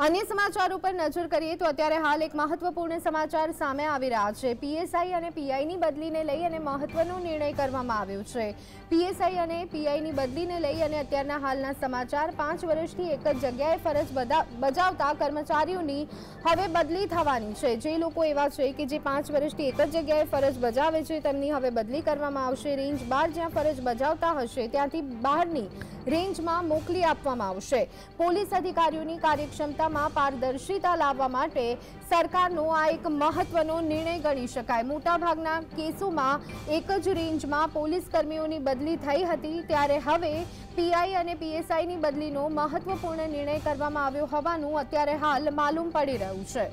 અન્ય સમાચાર ઉપર નજર કરીએ તો અત્યારે હાલ એક મહત્વપૂર્ણ સમાચાર સામે આવી રહ્યા છે પીએસઆઈ અને પીઆઈની બદલીને લઈ અને મહત્વનો નિર્ણય કરવામાં આવ્યો છે પીએસઆઈ અને પીઆઈની બદલીને લઈ અને અત્યારના હાલના સમાચાર પાંચ વર્ષથી એક જ જગ્યાએ ફરજ બજાવતા કર્મચારીઓની હવે બદલી થવાની છે જે લોકો એવા છે કે જે પાંચ વર્ષથી એક જ જગ્યાએ ફરજ બજાવે છે તેમની હવે બદલી કરવામાં આવશે રેન્જ બહાર જ્યાં ફરજ બજાવતા હશે ત્યાંથી બહારની રેન્જમાં મોકલી આપવામાં આવશે પોલીસ અધિકારીઓની કાર્યક્ષમતા પ્રક્રિયામાં પારદર્શિતા લાવવા માટે સરકારનો આ એક મહત્વનો નિર્ણય ગણી શકાય મોટાભાગના કેસોમાં એક જ રેન્જમાં પોલીસ કર્મીઓની બદલી થઈ હતી ત્યારે હવે પીઆઈ અને પીએસઆઈની બદલીનો મહત્વપૂર્ણ નિર્ણય કરવામાં આવ્યો હોવાનું અત્યારે હાલ માલુમ પડી રહ્યું છે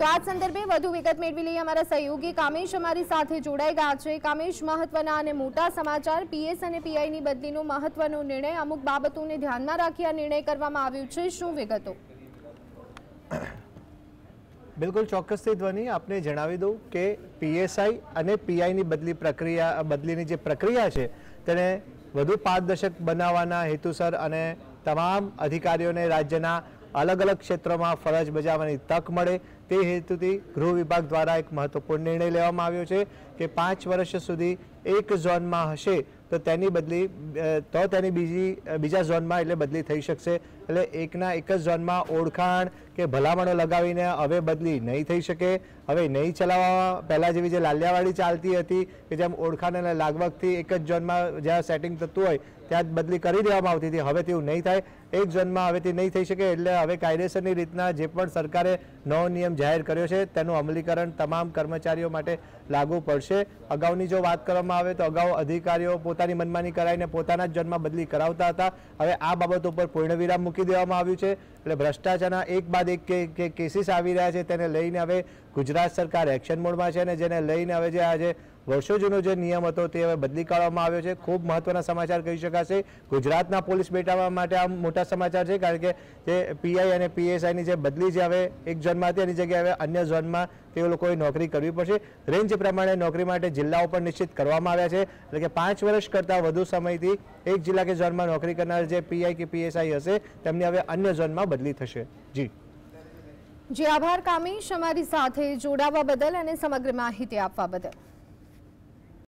તો આ સંદર્ભે વધુ વિગત મેળવી લઈએ અમારા સહયોગી કામેશ અમારી સાથે જોડાઈ ગયા છે કામેશ મહત્વના અને મોટા સમાચાર પીએસ અને પીઆઈની બદલીનો મહત્વનો નિર્ણય અમુક બાબતોને ધ્યાનમાં રાખી આ નિર્ણય કરવામાં આવ્યો છે શું વિગતો બિલકુલ ચોક્કસથી ધ્વનિ આપને જણાવી દઉં કે પીએસઆઈ અને પીઆઈની બદલી પ્રક્રિયા બદલીની જે પ્રક્રિયા છે તેને વધુ પારદર્શક બનાવવાના હેતુસર અને તમામ અધિકારીઓને રાજ્યના અલગ અલગ ક્ષેત્રમાં ફરજ બજાવવાની તક મળે તે હેતુથી ગૃહ વિભાગ દ્વારા એક મહત્વપૂર્ણ નિર્ણય લેવામાં આવ્યો છે કે પાંચ વર્ષ સુધી એક ઝોનમાં હશે તો તેની બદલી તો તેની બીજી બીજા ઝોનમાં એટલે બદલી થઈ શકશે એટલે એકના એક જ ઝોનમાં ઓળખાણ કે ભલામણો લગાવીને હવે બદલી નહીં થઈ શકે હવે નહીં ચલાવવામાં પહેલાં જેવી જે લાલ્યાવાળી ચાલતી હતી કે જેમ ઓળખાણ અને લાગવગથી એક જ ઝોનમાં જ્યાં સેટિંગ થતું હોય ત્યાં જ બદલી કરી દેવામાં આવતી હતી હવે તેવું નહીં થાય એક ઝોનમાં હવેથી નહીં થઈ શકે એટલે હવે કાયદેસરની રીતના જે પણ સરકારે નવો નિયમ જાહેર કર્યો છે તેનું અમલીકરણ તમામ કર્મચારીઓ માટે લાગુ પડશે અગાઉની જો વાત કરવામાં આવે તો અગાઉ અધિકારીઓ પોતે પોતાની મનમાની કરાવીને પોતાના જ જન્મમાં બદલી કરાવતા હતા હવે આ બાબત ઉપર પૂર્ણ વિરામ મૂકી દેવામાં આવ્યું છે એટલે ભ્રષ્ટાચારના એક બાદ એક કેસીસ આવી રહ્યા છે તેને લઈને હવે ગુજરાત સરકાર એક્શન મોડમાં છે અને જેને લઈને હવે જે આજે વર્ષો જૂનો જે નિયમ હતો તે હવે બદલી કાઢવામાં આવ્યો છે ખૂબ મહત્વના સમાચાર કહી શકાશે ગુજરાતના પોલીસ બેટાવા માટે આ મોટા સમાચાર છે કારણ કે તે પીઆઈ અને પીએસઆઈની જે બદલી જે હવે એક ઝોનમાં હતી એની જગ્યાએ હવે અન્ય ઝોનમાં તેઓ લોકોએ નોકરી કરવી પડશે રેન્જ પ્રમાણે નોકરી માટે જિલ્લાઓ પણ નિશ્ચિત કરવામાં આવ્યા છે એટલે કે પાંચ વર્ષ કરતાં વધુ સમયથી એક જિલ્લા કે ઝોનમાં નોકરી કરનાર જે પીઆઈ કે પીએસઆઈ હશે તેમની હવે અન્ય ઝોનમાં બદલી થશે જી જી આભાર કામી અમારી સાથે જોડાવા બદલ અને સમગ્ર માહિતી આપવા બદલ